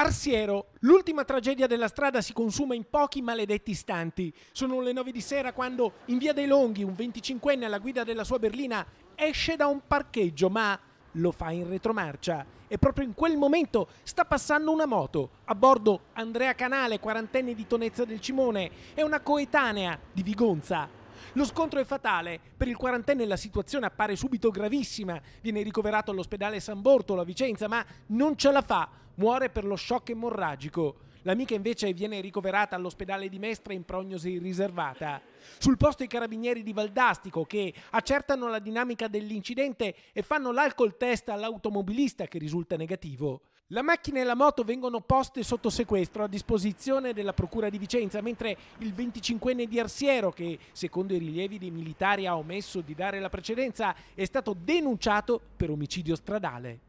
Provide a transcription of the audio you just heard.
Arsiero, l'ultima tragedia della strada si consuma in pochi maledetti istanti. Sono le 9 di sera quando in via dei Longhi un 25enne alla guida della sua berlina esce da un parcheggio ma lo fa in retromarcia e proprio in quel momento sta passando una moto. A bordo Andrea Canale, quarantenne di Tonezza del Cimone e una coetanea di Vigonza. Lo scontro è fatale, per il quarantenne la situazione appare subito gravissima, viene ricoverato all'ospedale San Bortolo a Vicenza ma non ce la fa, muore per lo shock emorragico. L'amica invece viene ricoverata all'ospedale di Mestre in prognosi riservata. Sul posto i carabinieri di Valdastico che accertano la dinamica dell'incidente e fanno l'alcol test all'automobilista che risulta negativo. La macchina e la moto vengono poste sotto sequestro a disposizione della Procura di Vicenza, mentre il 25enne di Arsiero, che secondo i rilievi dei militari ha omesso di dare la precedenza, è stato denunciato per omicidio stradale.